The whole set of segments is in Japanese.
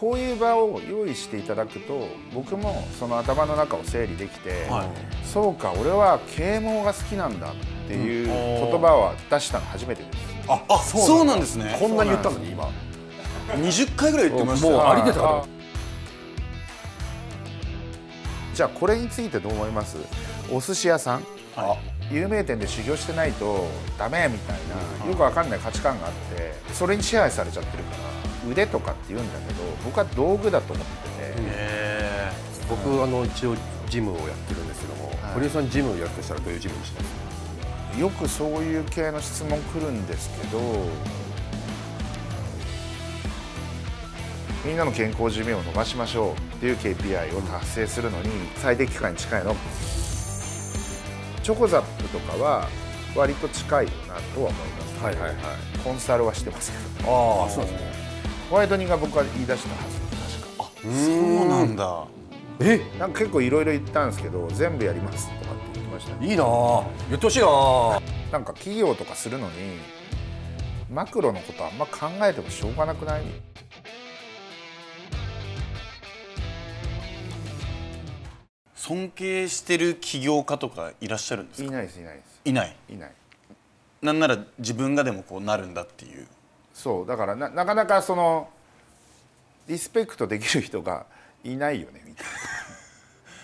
こういう場を用意していただくと僕もその頭の中を整理できて、はい、そうか俺は啓蒙が好きなんだっていう言葉は出したの初めてです、うん、ああそうなんですねこんなに言ったのに今20回ぐらい言ってましたもうありでたかじゃあこれについてどう思いますお寿司屋さん、はい、有名店で修行してないとダメみたいなよくわかんない価値観があってそれに支配されちゃってるから腕とかって言うんだけど僕は道具だと思ってて、ね、僕あの一応ジムをやってるんですけども、はい、堀江さんジムをやるとしたらどういうジムにしたんですかよくそういう系の質問来るんですけどみんなの健康寿命を伸ばしましょうっていう KPI を達成するのに最適化に近いのチョコザップとかは割と近いよなとは思います、はいはいはい、コンサルはしてますけどああそうですねホワイトニングが僕は言い出したはず確かあそうなんだえなんか結構いろいろ言ったんですけど全部やりますとかって言ってました、ね、いいな言ってほしいななんか企業とかするのにマクロのことあんま考えてもしょうがなくない尊敬してる起業家とかいらっしゃるんですいないですいないいないいないなんなら自分がでもこうなるんだっていうそうだからなかなかそのリスペクトできる人がいないよねみたい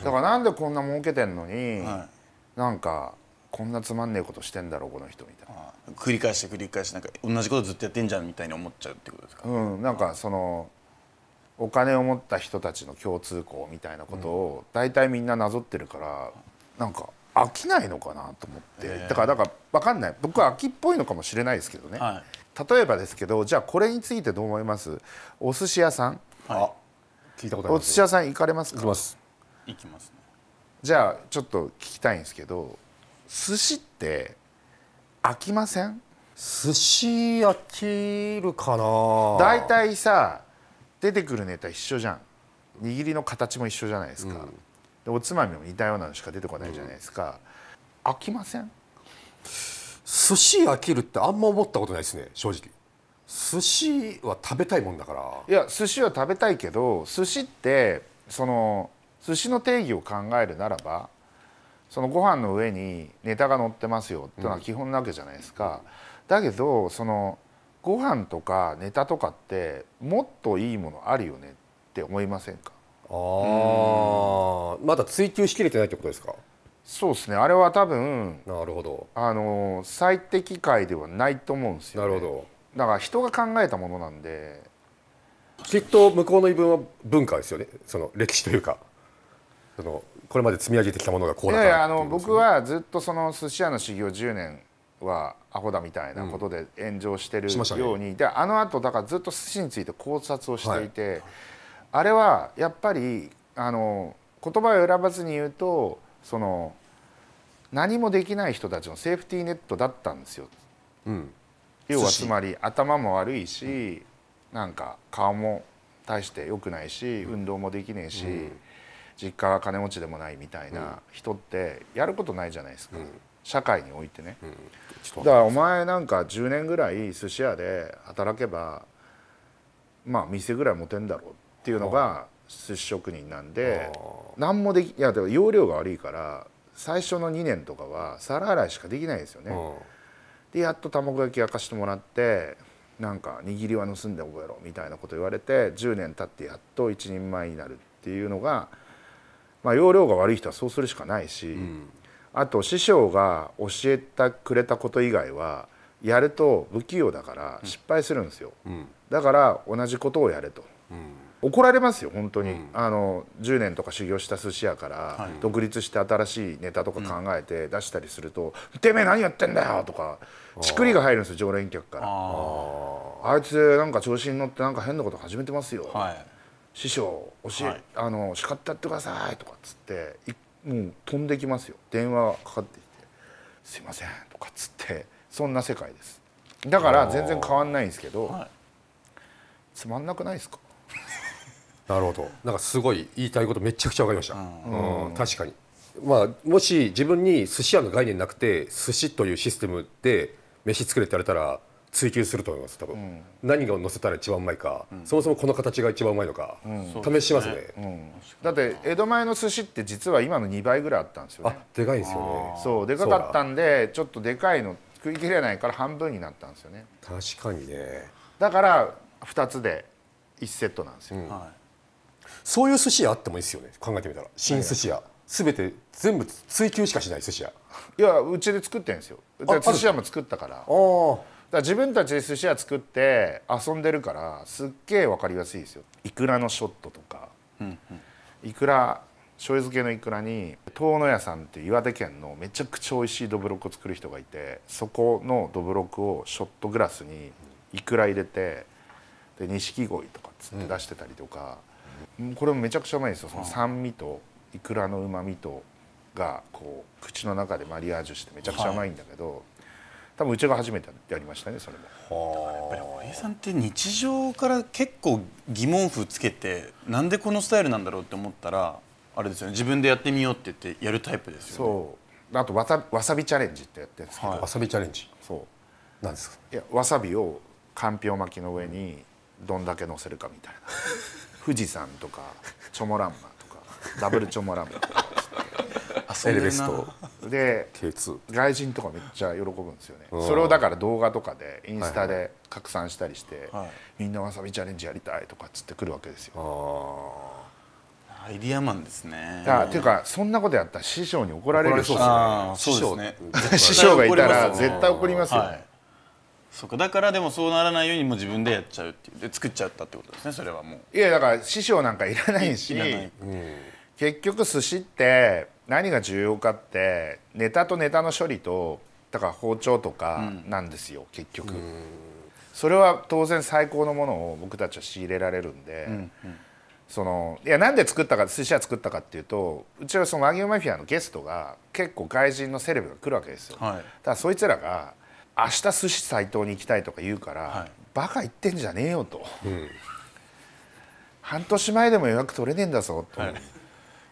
な だからなんでこんな儲けてんのに、はい、なんかこんなつまんねえことしてんだろうこの人みたいな繰り返して繰り返してなんか同じことずっとやってんじゃんみたいに思っちゃうってことですかうんなんかそのお金を持った人たちの共通項みたいなことを大体みんななぞってるからなんか飽きないのかなと思ってだからだから分かんない僕は飽きっぽいのかもしれないですけどね、は例えばですけどじゃあこれについてどう思いますお寿司屋さん、はい、聞いたことありますお寿司屋さん行かれますか行きます行きます、ね、じゃあちょっと聞きたいんですけど寿司って飽きません寿司飽きるかな大体さ出てくるネタ一緒じゃん握りの形も一緒じゃないですか、うんおつまみも似たようなのしか出てこないじゃないですか、うん、飽きません寿司飽きるってあんま思ったことないですね正直寿司は食べたいもんだからいや寿司は食べたいけど寿司ってその寿司の定義を考えるならばそのご飯の上にネタが乗ってますよってのは基本なわけじゃないですか、うん、だけどそのご飯とかネタとかってもっといいものあるよねって思いませんかああまだ追求しきれてないってことですかそうですねあれは多分なるほどあの最適解ではないと思うんですよ、ね、なるほどだから人が考えたものなんできっと向こうの言い分は文化ですよねその歴史というかそのこれまで積み上げてきたものがこうだからいやいやあの、ね、僕はずっとその寿司屋の修行10年はアホだみたいなことで炎上してるように、うんね、であのあとだからずっと寿司について考察をしていて、はい、あれはやっぱりあの言葉を選ばずに言うとその何もできない人たちのセーフティーネットだったんですよ。うん、要はつまり頭も悪いし、うん、なんか顔も大して良くないし、運動もできねえし、うん、実家は金持ちでもないみたいな人ってやることないじゃないですか、社会においてね。だからお前なんか10年ぐらい寿司屋で働けばまあ店ぐらい持てんだろうっていうのが。寿司職人なんで何もできいやでも容量が悪いから最初の2年とかは皿洗いしかできないですよね。でやっと卵焼き焼かしてもらってなんか握りは盗んで覚えろみたいなこと言われて10年経ってやっと一人前になるっていうのが、まあ、容量が悪い人はそうするしかないし、うん、あと師匠が教えてくれたこと以外はやると不器用だから失敗するんですよ、うんうん、だから同じことをやれと怒られますよ本当に、うん、あの10年とか修行した寿司屋から独立して新しいネタとか考えて出したりすると「うん、てめえ何やってんだよ!」とかちくりが入るんですよ常連客からああいつなんか調子に乗ってなんか変なこと始めてますよ、はい、師匠教え、はい、あの叱ってやってくださいとかっつってもう飛んできますよ電話かかってきて「すいません」とかっつってそんな世界ですだから全然変わんないんですけど、はい、つまんなくないですかなるほどなんかすごい言いたいことめちゃくちゃ分かりました、うん確かに、まあ、もし自分に寿司屋の概念なくて寿司というシステムで飯作れって言われたら追求すると思います多分、うん、何が載せたら一番うまいか、うん、そもそもこの形が一番うまいのか、うん、試しますね、だって江戸前の寿司って実は今の2倍ぐらいあったんですよねでかいんですよねそうでかかったんでちょっとでかいの食い切れないから半分になったんですよね確かにねだから2つで1セットなんですよ、はいそういう寿司屋あってもいいですよね考えてみたら新寿司屋全て全部追求しかしない寿司屋いやうちで作ってんですよ寿司屋も作ったからだ自分たちで寿司屋作って遊んでるからすっげえ分かりやすいですよいくらのショットとか、うんうん、いくら醤油漬けのいくらに遠野屋さんって岩手県のめちゃくちゃ美味しいどぶろくを作る人がいてそこのどぶろくをショットグラスにいくら入れてで錦鯉とかつって出してたりとか、これもめちゃくちゃうまいですよその酸味といくらのうまみとがこう口の中でマリアージュしてめちゃくちゃうまいんだけど、はい、多分うちが初めてやりましたねそれもやっぱり堀江さんって日常から結構疑問符つけてなんでこのスタイルなんだろうって思ったらあれですよね自分でやってみようって言ってやるタイプですよねそうあとわさわさびチャレンジってやってるんですけど、はい、わさびチャレンジそうなんですかいやわさびをかんぴょう巻きの上にどんだけ乗せるかみたいな富士山とかチョモランマとかダブルチョモランマとか エレベストで外人とかめっちゃ喜ぶんですよねそれをだから動画とかでインスタで拡散したりして、はいはい、みんなわさびチャレンジやりたいとかっつってくるわけですよアイディアマンですねっていうかそんなことやったら師匠に怒られるそうですね、ね、師匠、ね、師匠がいたら絶対怒りますよね、そうかだからでもそうならないようにも自分でやっちゃうっていうで作っちゃったってことですねそれはもういやだから師匠なんかいらないしいらない、うん、結局寿司って何が重要かってネタとネタの処理とだから包丁とかなんですよ、うん、結局、それは当然最高のものを僕たちは仕入れられるんで、うんうんそのいやなんで作ったか寿司屋作ったかっていうとうちはその和牛マフィアのゲストが結構外人のセレブが来るわけですよ、はい、だからそいつらが明日寿司斎藤に行きたいとか言うから、はい、バカ言ってんじゃねえよと、うん、半年前でも予約取れねえんだぞと、はい、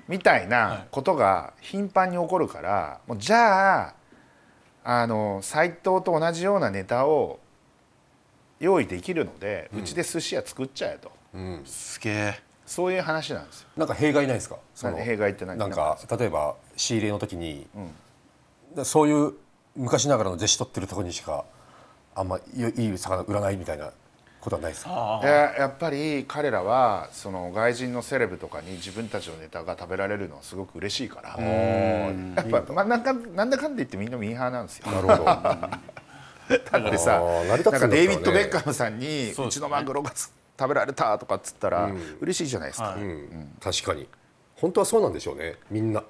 みたいなことが頻繁に起こるからもうじゃああの斎藤と同じようなネタを用意できるので、うん、うちで寿司屋作っちゃえと、うん、すげえそういう話なんですよなんか弊害ないですかその弊害ってなんか例えば仕入れの時に、うん、そういう昔ながらの弟子取ってるところにしかあんまいい魚売らないみたいなことはないですかややっぱり彼らはその外人のセレブとかに自分たちのネタが食べられるのはすごく嬉しいからやっぱ、まあ、なんかなんだかんだ言ってみんなミーハーなんですよ。なるほど だってさ、ね、なんかデイビッド・ベッカムさんにう,、ちのマグロが食べられたとかっつったら、うん、嬉しいじゃないですか、はいうん、確かに本当はそうなんでしょうねみんな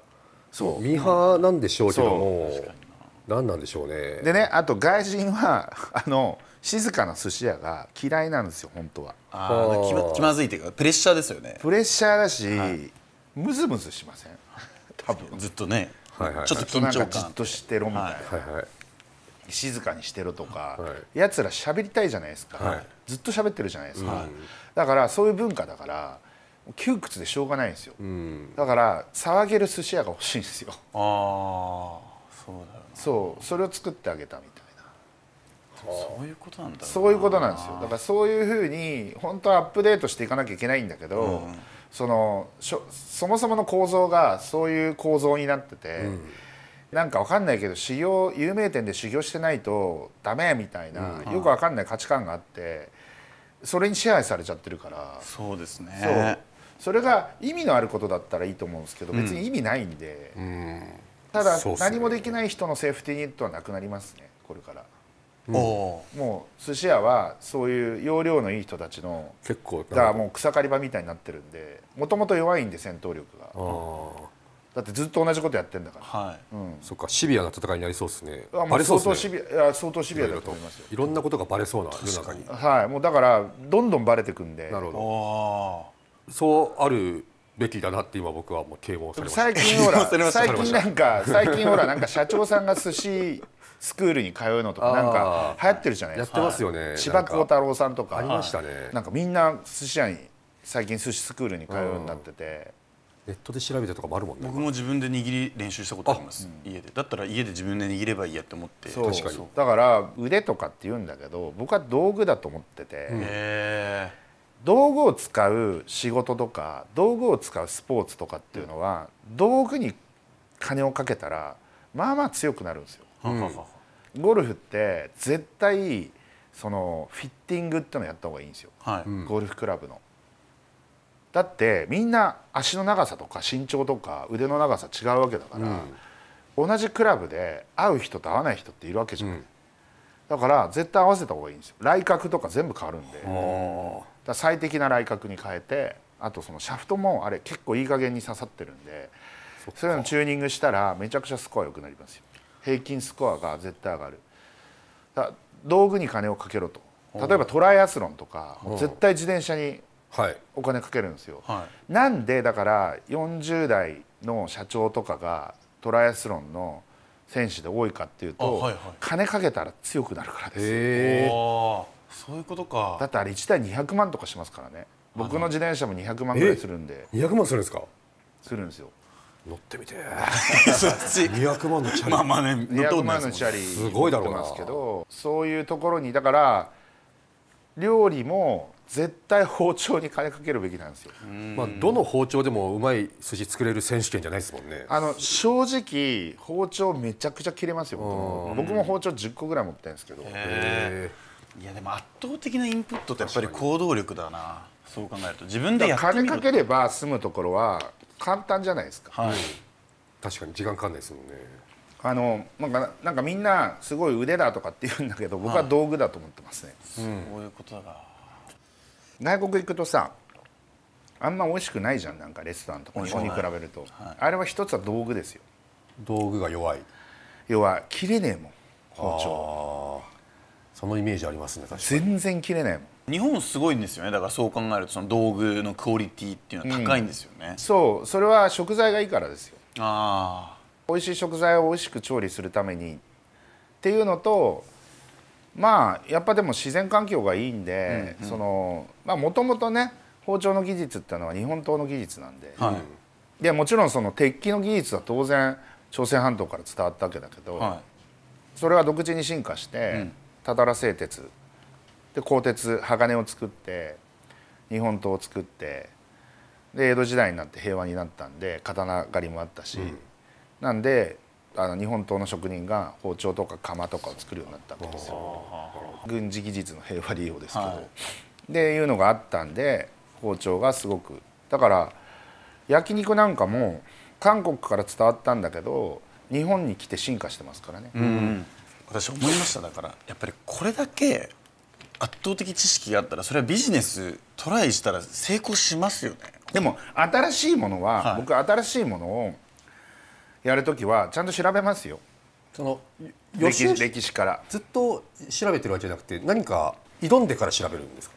そうミーハーなんでしょうけども、うん何なんでしょうねでねあと外人は あの静かな寿司屋が嫌いなんですよ本当はああ気ま気まずいというかプレッシャーですよねプレッシャーだし、はい、ムズムズしません 多分ずっとね、はいはいちょっと緊張感じっとしてろみたいな、はいはい静かにしてろとか、はい、やつら喋りたいじゃないですか、はい、ずっと喋ってるじゃないですか、うん、だからそういう文化だから窮屈でしょうがないんですよ、うん、だから騒げる寿司屋が欲しいんですよああそうだそうそれを作ってあげたみたいなそういうことなんだそういうことなんですよだからそういうふうに本当はアップデートしていかなきゃいけないんだけど、うん、そのそもそもの構造がそういう構造になってて、うん、なんかわかんないけど修行有名店で修行してないとダメみたいな、うん、よくわかんない価値観があってそれに支配されちゃってるからそうですねそれが意味のあることだったらいいと思うんですけど別に意味ないんで。うんただ、何もできない人のセーフティーネットはなくなりますねこれから。うん、もう寿司屋はそういう容量のいい人たちの結構だからもう草刈り場みたいになってるんでもともと弱いんで戦闘力がだってずっと同じことやってんだから、はいうん、そっかシビアな戦いになりそうですねあう相当シビア相当シビアだと思いますよいろんなことがバレそうな世の中にはいもうだからどんどんバレてくんでなるほどそうあるべきだなって今僕はもう啓蒙されました最近ほら最近なんか最近ほらなんか社長さんが寿司スクールに通うのとかなんか流行ってるじゃないですかやってますよね千葉幸太郎さんとかありましたねなんかみんな寿司屋に最近寿司スクールに通うようになってて、ネットで調べたとかもあるもんね僕も自分で握り練習したことあります家でだったら家で自分で握ればいいやって思って確かにだから腕とかって言うんだけど僕は道具だと思っててへえ道具を使う仕事とか道具を使うスポーツとかっていうのは、道具に金をかけたらまあまあ強くなるんですよ。うん、ゴルフって絶対そのフィッティングってのやった方がいいんですよ、はい、ゴルフクラブの。だってみんな足の長さとか身長とか腕の長さ違うわけだから、うん、同じクラブで会う人と会わない人っているわけじゃない、うん、だから絶対合わせた方がいいんですよ来角とか全部変わるんで。最適な来角に変えてあとそのシャフトもあれ結構いい加減に刺さってるんでそれのチューニングしたらめちゃくちゃスコア良くなりますよ平均スコアが絶対上がる道具に金をかけろと例えばトライアスロンとか絶対自転車にお金かけるんですよ、はい、なんでだから40代の社長とかがトライアスロンの選手で多いかっていうと、はいはい、金かけたら強くなるからですそういうことかだってあれ1台200万とかしますからね僕の自転車も200万ぐらいするんで200万するんですかするんですよ乗ってみて そっち200万のチャリまあまあね万のチャリすごいだろうなすけどそういうところにだから料理も絶対包丁に金かけるべきなんですよ、まあ、どの包丁でもうまい寿司作れる選手権じゃないですもんねあの正直包丁めちゃくちゃ切れますよ僕も包丁10個ぐらい持ってるんですけどえいやでも圧倒的なインプットってやっぱり行動力だなそう考えると自分でやってみる金かければ済むところは簡単じゃないですか、はい、確かに時間かかんないですもんねあのなんかなんかみんなすごい腕だとかって言うんだけど僕は道具だと思ってますね、はいそういうことだ外国行くとさあんま美味しくないじゃんなんかレストランとか日本に比べると、はい、あれは一つは道具ですよ道具が弱い要は切れねえもん包丁そのイメージありますね全然切れない日本すごいんですよねだからそう考えるとその道具のクオリティっていうのは高いんですよね、うん、そうそれは食材がいいからですよああ美味しい食材を美味しく調理するためにっていうのとまあやっぱでも自然環境がいいんで、うんうん、そのまあもともとね包丁の技術っていうのは日本刀の技術なんで、はい、でもちろんその鉄器の技術は当然朝鮮半島から伝わったわけだけど、はい、それは独自に進化して、うん多々ら製鉄で鋼鉄鋼を作って日本刀を作ってで江戸時代になって平和になったんで刀狩りもあったし、うん、なんであの日本刀の職人が包丁とか釜とかを作るようになったわけですよ軍事技術の平和利用ですけど。はい、でいうのがあったんで包丁がすごくだから焼肉なんかも韓国から伝わったんだけど日本に来て進化してますからね。うん私思いましただからやっぱりこれだけ圧倒的知識があったらそれはビジネストライしたら成功しますよねでも新しいものは、はい、僕新しいものをやるときはちゃんと調べますよその歴史からずっと調べてるわけじゃなくて何か挑んでから調べるんですか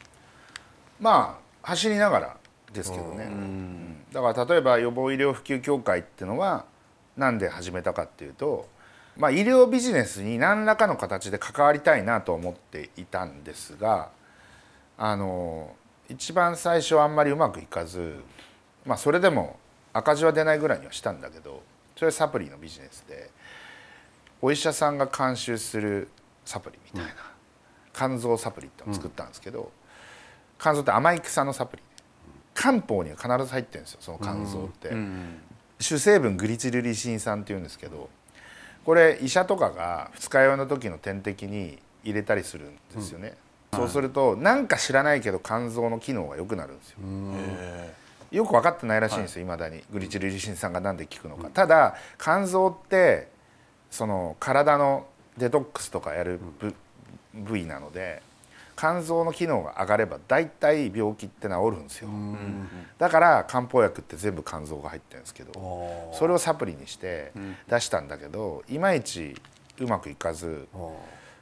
まあ走りながらですけどねだから例えば予防医療普及協会っていうのは何で始めたかっていうとまあ、医療ビジネスに何らかの形で関わりたいなと思っていたんですがあの一番最初はあんまりうまくいかず、まあ、それでも赤字は出ないぐらいにはしたんだけどそれサプリのビジネスでお医者さんが監修するサプリみたいな、うん、肝臓サプリってのを作ったんですけど、うん、肝臓って甘い草のサプリ漢方には必ず入ってるんですよその肝臓って、うん、主成分グリチルリシン酸っていうんですけどこれ医者とかが二日酔いの時の点滴に入れたりするんですよね、うん、そうすると何か知らないけど肝臓の機能が良くなるんですよよく分かってないらしいんですよ、はいまだにグリチルリシン酸が何で効くのか、ただ肝臓ってその体のデトックスとかやる部,、位なので肝臓の機能が上がれば大体病気って治るんですよだから漢方薬って全部肝臓が入ってるんですけどそれをサプリにして出したんだけどいまいちうまくいかず、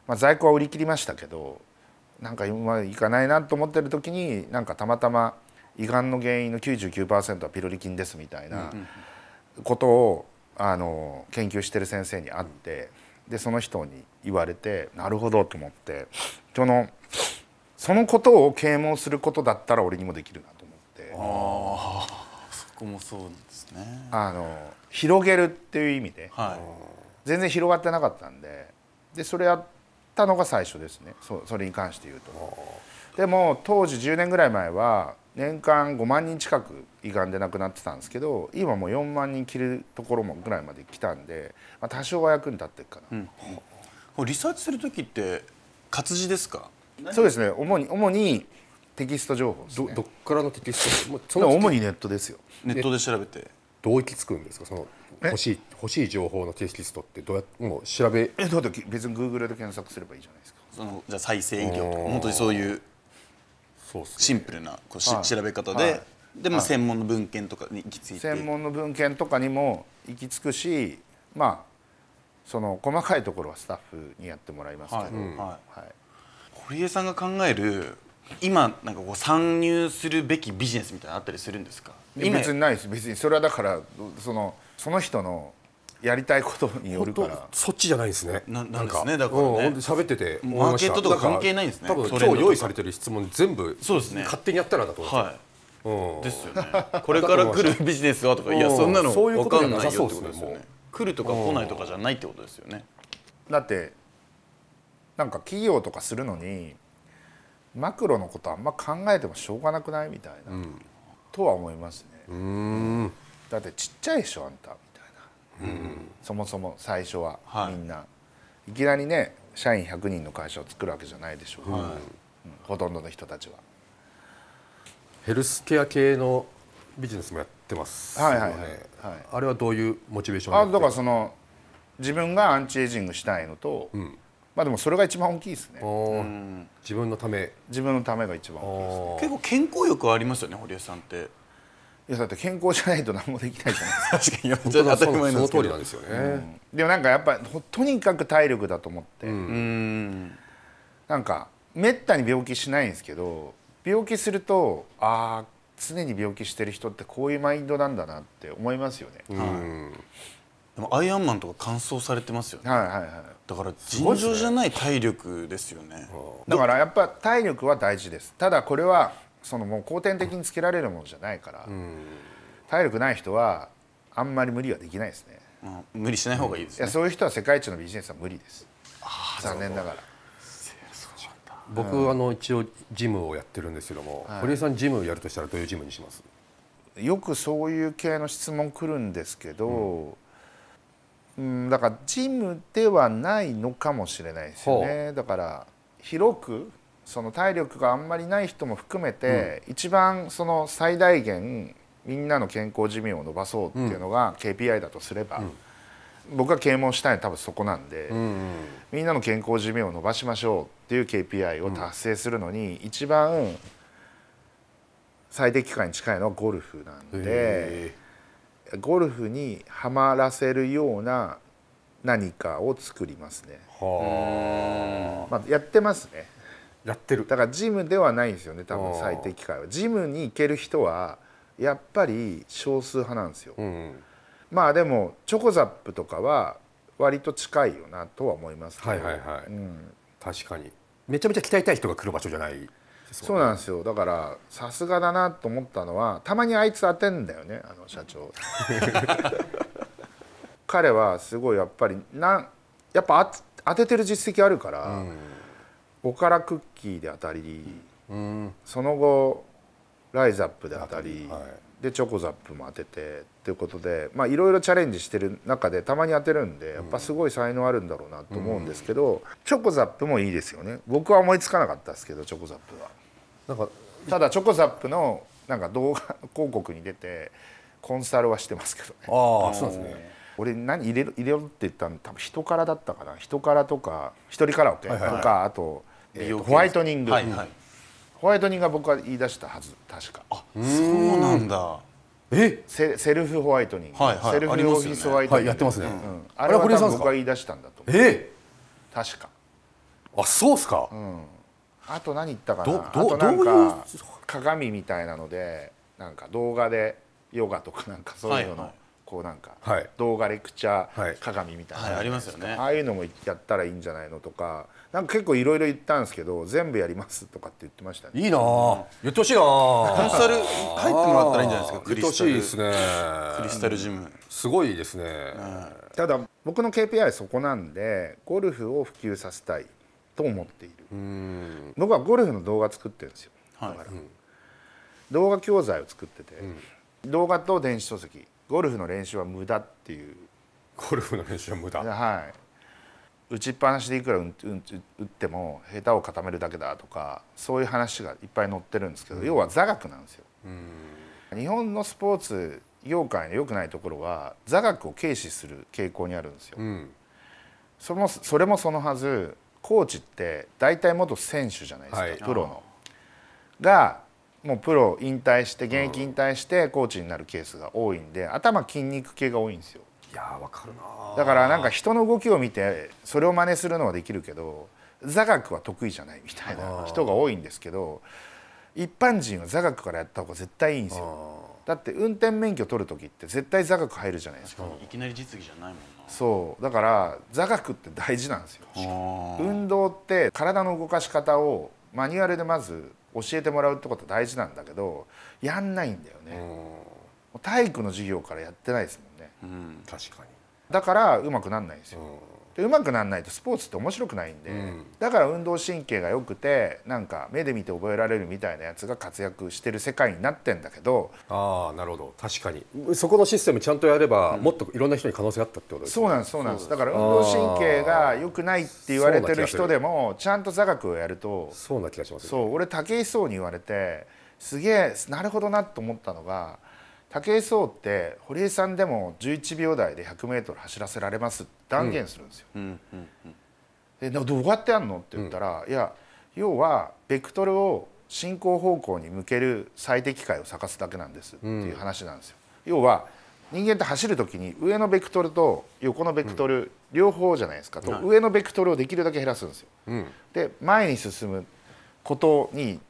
まあ、在庫は売り切りましたけどなんか今いかないなと思ってる時になんかたまたま胃がんの原因の99%はピロリ菌ですみたいなことをあの研究してる先生に会ってでその人に言われてなるほどと思ってそのそのことを啓蒙することだったら俺にもできるなと思ってああそこもそうですねあの広げるっていう意味で、はい、全然広がってなかったんででそれやったのが最初ですねそそれに関して言うとでも当時10年ぐらい前は年間5万人近く胃がんで亡くなってたんですけど今もう4万人切るところもぐらいまで来たんで、まあ、多少は役に立ってるかな、うん、リサーチする時って活字ですかそうですね主に主にテキスト情報、ね、どどっからのテキストその主にネットですよネットで調べてどう行き着くんですかその欲しい欲しい情報のテキストってどうやってもう調べえだって別にグーグルで検索すればいいじゃないですかそのじゃあ再生医療とか本当にそういうそう、シンプルなこうし、はい、調べ方で、はい、でまあ、専門の文献とかに行き着いて専門の文献とかにも行き着くしまあその細かいところはスタッフにやってもらいますけど、はい、はい堀江さんが考える今なんかこう参入するべきビジネスみたいなあったりするんですか別にないです別にそれはだからそのその人のやりたいことによるからそっちじゃないですねなんなんですねだからね喋、うん、っててマーケットとか関係ないんですね多分今日用意されてる質問全部そうですね勝手にやったらだと思はいうん、ですよねこれから来るビジネスはとかいやそんなの分かんないよってことですよね来るとか来ないとかじゃないってことですよねだってなんか企業とかするのにマクロのことあんま考えてもしょうがなくないみたいな、うん、とは思いますね。だってちっちゃいでしょあんたみたいな、そもそも最初は、はい、みんないきなりね社員100人の会社を作るわけじゃないでしょう、はいうん、ほとんどの人たちは。ヘルスケア系のビジネスもやってます、はいはいはい、はい、あれはどういうモチベーションあだからその自分がアンチエイジングしたいのと、うんまあでもそれが一番大きいですね、うん、自分のため自分のためが一番大きいです、ね、結構健康欲ありますよね堀江さんっていやだって健康じゃないと何もできないじゃないですか確かに当たり前の通りなんですよね、うん、でもなんかやっぱりとにかく体力だと思って、うん、なんかめったに病気しないんですけど病気するとああ常に病気してる人ってこういうマインドなんだなって思いますよね、うん、はいでもアイアンマンとか乾燥されてますよねはいはいはいだから尋常じゃない体力ですよね、だからやっぱ体力は大事ですただこれはそのもう後天的につけられるものじゃないから、体力ない人はあんまり無理はできないですね、うん、無理しない方がいいです、ね、いやそういう人は世界一のビジネスは無理ですあ残念ながら僕、うん、あの一応ジムをやってるんですけども、はい、堀江さんジムをやるとしたらどういうジムにしますよくそういう系の質問来るんですけど、うんうん、だからジムではないのかもしれないですよねだから広くその体力があんまりない人も含めて、うん、一番その最大限みんなの健康寿命を伸ばそうっていうのが KPI だとすれば、うん、僕が啓蒙したいのは多分そこなんで、うんうん、みんなの健康寿命を伸ばしましょうっていう KPI を達成するのに、一番最適化に近いのはゴルフなんで。ゴルフにはまらせるような何かを作りますね。はまあ、やってますね。やってるだからジムではないんですよね多分最適解はジムに行ける人はやっぱり少数派なんですよ、うん、まあでもチョコザップとかは割と近いよなとは思いますけどはいはいはい、うん、確かにめちゃめちゃ鍛えたい人が来る場所じゃないそうなんですよだからさすがだなと思ったのはたまにあいつ当てんだよねあの社長 彼はすごいやっぱりなんやっぱ当ててる実績あるから、うん、ボカラクッキーで当たり、うん、その後ライザップで当たり、はい、でチョコザップも当ててっていうことでいろいろチャレンジしてる中でたまに当てるんでやっぱすごい才能あるんだろうなと思うんですけど、うん、チョコザップもいいですよね僕は思いつかなかったですけどチョコザップは。なんかただチョコザップのなんか動画広告に出てコンサルはしてますけどねああそうですね俺何入れろ入れろって言ったの多分人からだったかな人からとか一人カラオケとか、はいはい、あと、えー、ホワイトニング、はいはい、ホワイトニングが僕は言い出したはず確かあそうなんだえセセルフホワイトニング、はいはい、セルフオフィスホワイトニング、はい、やってますね、うん、あれは僕が言い出したんだと思うえ確かあそうっすか、うんあと何言ったかなあとなんか鏡みたいなのでなんか動画でヨガとかなんかそういうのの、こうなんか、動画レクチャー鏡みたいなありますよねああいうのもやったらいいんじゃないのとかなんか結構いろいろ言ったんですけど全部やりますとかって言ってましたねいいな言ってほしいなコンサル入ってもらったらいいんじゃないですかクリスタルですねクリスタルジムすごいですね、ただ僕の KPI そこなんでゴルフを普及させたいと思っている僕はゴルフの動画作ってるんですよだから、はいうん、動画教材を作ってて、うん、動画と電子書籍ゴルフの練習は無駄っていうゴルフの練習は無駄はい打ちっぱなしでいくら打っても下手を固めるだけだとかそういう話がいっぱい載ってるんですけど、うん、要は座学なんですよ日本のスポーツ業界の良くないところは座学を軽視する傾向にあるんですよ、そもそれもそのはずコーチって大体元選手じゃないですか、はい、プロの。がもうプロ引退して現役引退してコーチになるケースが多いんで、頭筋肉系が多いんですよ。いやわかるなだからなんか人の動きを見てそれを真似するのはできるけど座学は得意じゃないみたいな人が多いんですけど一般人は座学からやった方が絶対いいんですよだって運転免許取る時って絶対座学入るじゃないですかいきなり実技じゃないもんねそうだから座学って大事なんですよ運動って体の動かし方をマニュアルでまず教えてもらうってことは大事なんだけどやんないんだよね体育の授業からやってないですもんね、うん、確かにだからうまくなんないんですよ、でうまくならないとスポーツって面白くないんで、うん、だから運動神経が良くてなんか目で見て覚えられるみたいなやつが活躍してる世界になってんだけどああなるほど確かにそこのシステムちゃんとやれば、うん、もっといろんな人に可能性があったってことです、ね、そうなんですそうなんですだから運動神経が良くないって言われてる人でもちゃんと座学をやるとそうな気がします、ね、そう俺武井壮に言われてすげえなるほどなと思ったのが武井壮って堀江さんでも11秒台で 100m 走らせられます断言するんですよ。うんうん、でどうやってやんのって言ったら、いや要はベクトルを進行方向に向ける最適解を探すだけなんですっていう話なんですよ。要は人間って走る時に上のベクトルと横のベクトル、両方じゃないですかと、上のベクトルをできるだけ減らすんですよ。で前に進むことに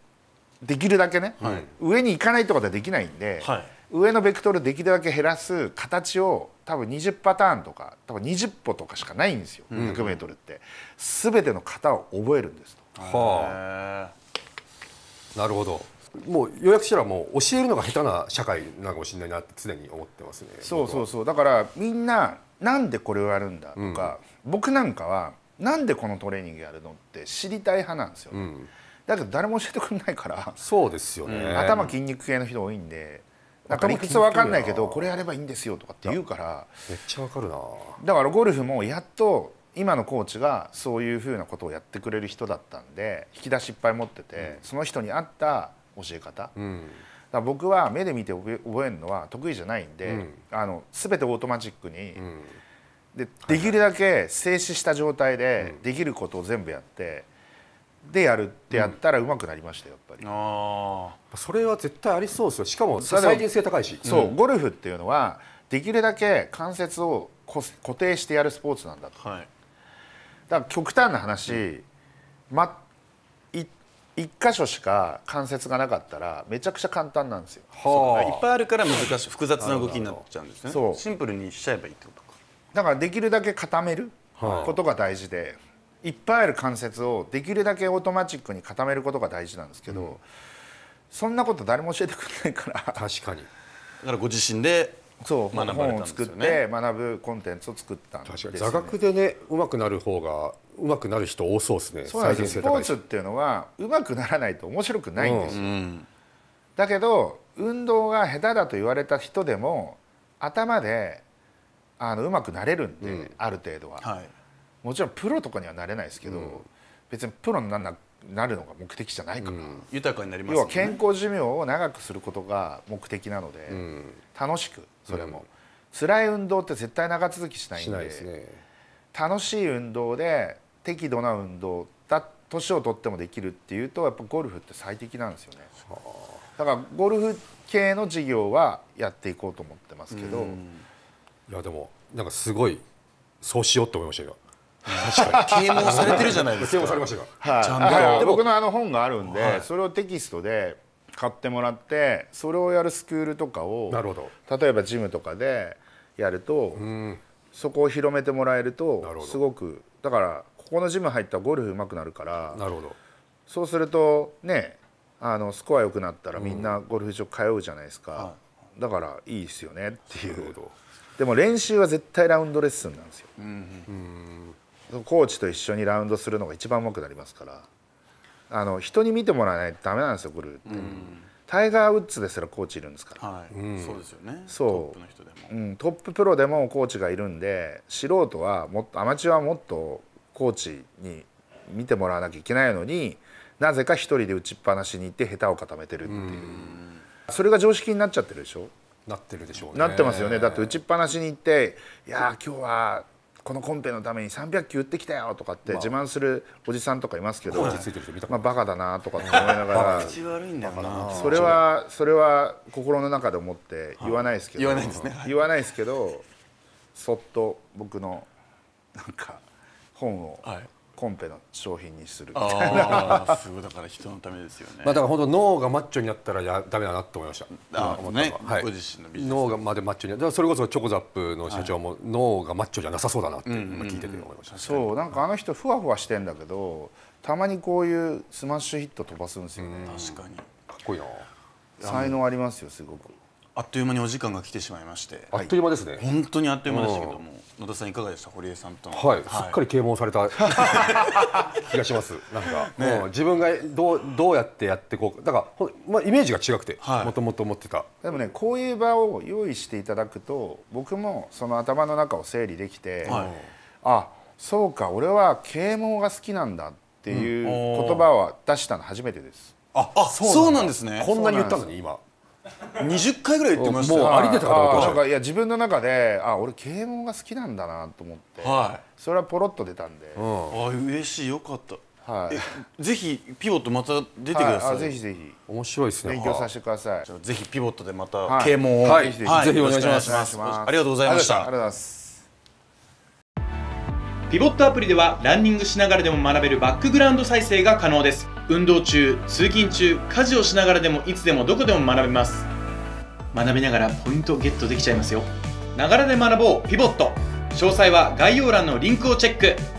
できるだけね、上に行かないとかではできないんで、上のベクトルできるだけ減らす形を多分20パターンとか多分20歩とかしかないんですよ、100m って全ての型を覚えるんですと。はあ、なるほどもう予約したらもう教えるのが下手な社会なのかもしれないなって常に思ってますねそうそうそうだからみんななんでこれをやるんだとか、うん、僕なんかはなんでこのトレーニングやるのって知りたい派なんですよ、ねうん、だけど誰も教えてくれないからそうですよね、頭筋肉系の人多いんでなんか理屈わかんないけどこれやればいいんですよとかって言うからめっちゃわかるなだからゴルフもやっと今のコーチがそういうふうなことをやってくれる人だったんで引き出しいっぱい持ってて、その人に合った教え方、だ僕は目で見て覚えるのは得意じゃないんで、あの全てオートマチックに、でできるだけ静止した状態でできることを全部やって。でやるってやったらうまくなりましたやっぱり、うん、あそれは絶対ありそうですよしかも再現性高いしそう、ゴルフっていうのはできるだけ関節を固定してやるスポーツなんだと、はい、だから極端な話、うんま、い1箇所しか関節がなかったらめちゃくちゃ簡単なんですよ、はあ、いっぱいあるから難しい複雑な動きになっちゃうんですねそうシンプルにしちゃえばいいってことかだからできるだけ固めることが大事で、はあいっぱいある関節をできるだけオートマチックに固めることが大事なんですけど、うん、そんなこと誰も教えてくれないから確かにだからご自身でそう学ばれたんですよ、ね、本を作って学ぶコンテンツを作ったんです、ね、座学でねうまくなる方がうまくなる人多そうですねそうなんですスポーツっていうのはうまくならないと面白くないんですよ、うん、だけど運動が下手だと言われた人でも頭であのうまくなれるんで、うん、ある程度は、はいもちろんプロとかにはなれないですけど、うん、別にプロにななるのが目的じゃないから、うん、豊かになります、ね、要は健康寿命を長くすることが目的なので、うん、楽しくそれも、うん、辛い運動って絶対長続きしないんで、ね、楽しい運動で適度な運動だ年を取ってもできるっていうとやっぱゴルフって最適なんですよねだからゴルフ系の事業はやっていこうと思ってますけど、いやでもなんかすごいそうしようと思いましたよ確かに啓蒙されてるじゃないですか啓蒙されましたはい、ちゃんと、はい、僕のあの本があるんで、はい、それをテキストで買ってもらってそれをやるスクールとかをなるほど例えばジムとかでやると、うん、そこを広めてもらえるとすごくだからここのジム入ったらゴルフうまくなるからなるほどそうするとねあのスコア良くなったらみんなゴルフ場通うじゃないですか、うん、だからいいですよねっていうでも練習は絶対ラウンドレッスンなんですよ。うん、うんコーチと一緒にラウンドするのが一番うまくなりますからあの人に見てもらわないとダメなんですよゴルフって、うん、タイガー・ウッズですらコーチいるんですから、はいうん、そうですよねそうトップうん、トッププロでもコーチがいるんで素人はもっとアマチュアはもっとコーチに見てもらわなきゃいけないのになぜか一人で打ちっぱなしに行って下手を固めてるっていう、うん、それが常識になっちゃってるでしょなってるでしょう、ね、なってますよねだって打ちっぱなしに行っていや今日はこのコンペのために300球打ってきたよとかって自慢するおじさんとかいますけど、まあ、まあ、バカだなとかって思いながらそれはそれは心の中で思って言わないですけど、言わないですね、言わないですけどそっと僕のなんか本をコンペの商品にするみたいなすごいだから人のためですよね、まあ、だから本当脳がマッチョになったらやダメだなと思いましたああ、ねはい、ご自身のビジネス脳がまでマッチョにだからそれこそチョコザップの社長も、脳がマッチョじゃなさそうだなって聞いてて思いました、そうなんかあの人ふわふわしてんだけどたまにこういうスマッシュヒット飛ばすんですよね確かにかっこいいな才能ありますよすごくあっという間にお時間が来てしまいましてあっという間ですね本当にあっという間でしたけども、うん、野田さんいかがでした堀江さんとのはい、はい、すっかり啓蒙された 気がしますなんか、ね、もう自分がどうどうやってやっていこうだから、まあ、イメージが違くてもともと思ってたでもねこういう場を用意していただくと僕もその頭の中を整理できて、はい、あそうか俺は啓蒙が好きなんだっていう言葉を出したの初めてです、うん、ああそうなんですねこんなに言ったのに今20回ぐらい言ってましたもうありでたかとんかいや自分の中であ俺啓蒙が好きなんだなと思って、はい、それはポロッと出たんで、うん、あ嬉しいよかったはい、ぜひピボットまた出てください、はい、ぜひぜひ面白いですね勉強させてください、ぜひピボットでまた啓蒙を、はい、ぜひお願いしますありがとうございましたありがとうございますピボットアプリではランニングしながらでも学べるバックグラウンド再生が可能です運動中通勤中家事をしながらでもいつでもどこでも学べます学びながらポイントゲットできちゃいますよながらで学ぼうピボット詳細は概要欄のリンクをチェック